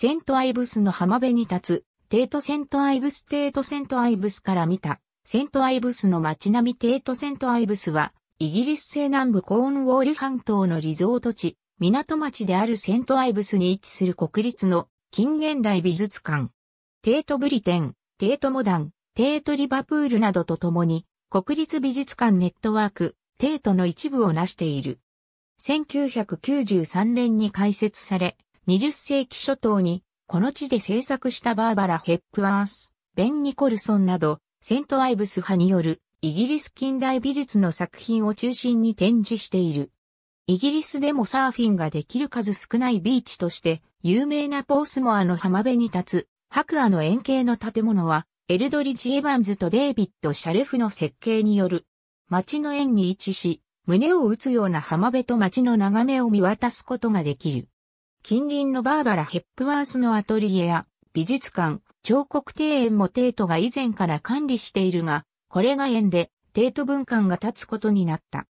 セントアイブスの浜辺に立つ、テートセントアイブステートセントアイブスから見た、セントアイブスの街並みテートセントアイブスは、イギリス西南部コーンウォール半島のリゾート地、港町であるセントアイブスに位置する国立の近現代美術館。テートブリテン、テートモダン、テートリバプールなどと共に、国立美術館ネットワーク、テートの一部を成している。1993年に開設され、20世紀初頭に、この地で制作したバーバラ・ヘップワース、ベン・ニコルソンなど、セント・アイブス派によるイギリス近代美術の作品を中心に展示している。イギリスでもサーフィンができる数少ないビーチとして、有名なポースモアの浜辺に立つ、白亜の円形の建物は、エルドリッジ・エヴァンズとデイビッド・シャレフの設計による、街の円に位置し、胸を打つような浜辺と街の眺めを見渡すことができる。近隣のバーバラ・ヘップワースのアトリエや美術館、彫刻庭園もートが以前から管理しているが、これが縁でート文館が建つことになった。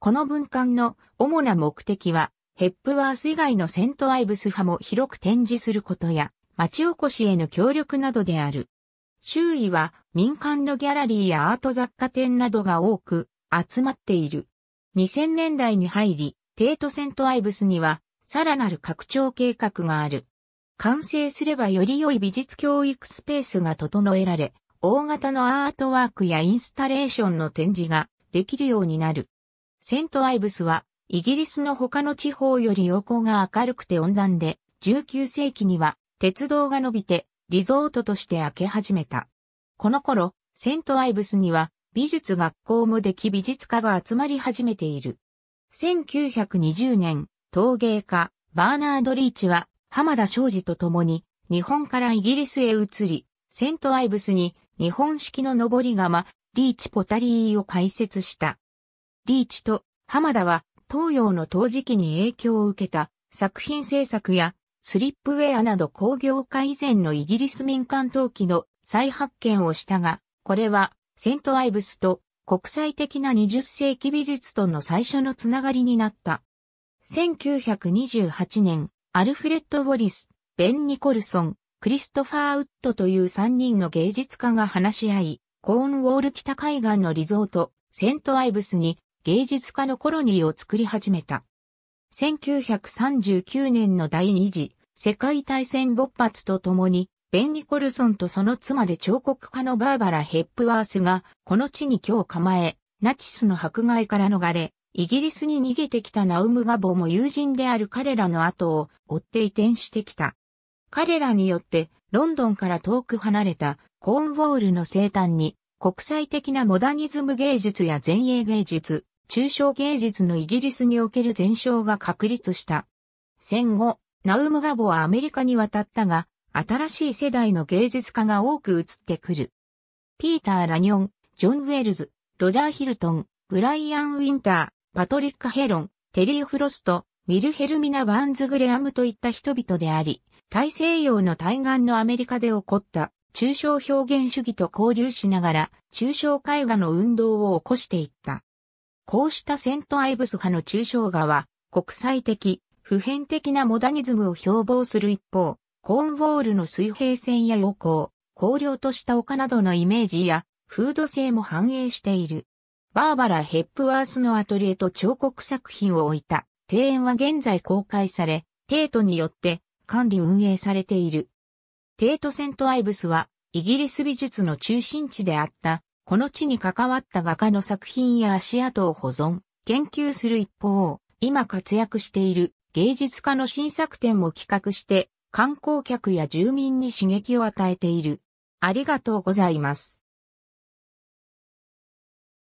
この文館の主な目的は、ヘップワース以外のセントアイブス派も広く展示することや、町おこしへの協力などである。周囲は民間のギャラリーやアート雑貨店などが多く集まっている。2000年代に入り、帝都セントアイブスにはさらなる拡張計画がある。完成すればより良い美術教育スペースが整えられ、大型のアートワークやインスタレーションの展示ができるようになる。セントアイブスは、イギリスの他の地方より横が明るくて温暖で、19世紀には鉄道が伸びてリゾートとして開け始めた。この頃、セントアイブスには美術学校もでき美術家が集まり始めている。1920年、陶芸家、バーナード・リーチは、浜田昌司と共に、日本からイギリスへ移り、セントアイブスに、日本式の登り窯、リーチ・ポタリーを開設した。リーチと浜田は、東洋の陶磁器に影響を受けた、作品制作や、スリップウェアなど工業化以前のイギリス民間陶器の再発見をしたが、これは、セントアイブスと国際的な20世紀美術との最初のつながりになった。1928年、アルフレッド・ウォリス、ベン・ニコルソン、クリストファー・ウッドという3人の芸術家が話し合い、コーンウォール北海岸のリゾート、セント・アイブスに芸術家のコロニーを作り始めた。1939年の第二次世界大戦勃発とともに、ベン・ニコルソンとその妻で彫刻家のバーバラ・ヘップワースが、この地に今日構え、ナチスの迫害から逃れ、イギリスに逃げてきたナウムガボも友人である彼らの後を追って移転してきた。彼らによってロンドンから遠く離れたコーンウォールの生誕に国際的なモダニズム芸術や前衛芸術、抽象芸術のイギリスにおける前哨が確立した。戦後、ナウムガボはアメリカに渡ったが、新しい世代の芸術家が多く移ってくる。ピーター・ラニョン、ジョン・ウェルズ、ロジャー・ヒルトン、ブライアン・ウィンター、パトリック・ヘロン、テリー・フロスト、ミルヘルミナ・バーンズ・グレアムといった人々であり、大西洋の対岸のアメリカで起こった抽象表現主義と交流しながら、抽象絵画の運動を起こしていった。こうしたセント・アイブス派の抽象画は、国際的、普遍的なモダニズムを標榜する一方、コーンウォールの水平線や横、荒涼とした丘などのイメージや、風土性も反映している。バーバラ・ヘップワースのアトリエと彫刻作品を置いた庭園は現在公開され、テートによって管理運営されている。テートセントアイブスはイギリス美術の中心地であった、この地に関わった画家の作品や足跡を保存、研究する一方、今活躍している芸術家の新作展を企画して観光客や住民に刺激を与えている。ありがとうございます。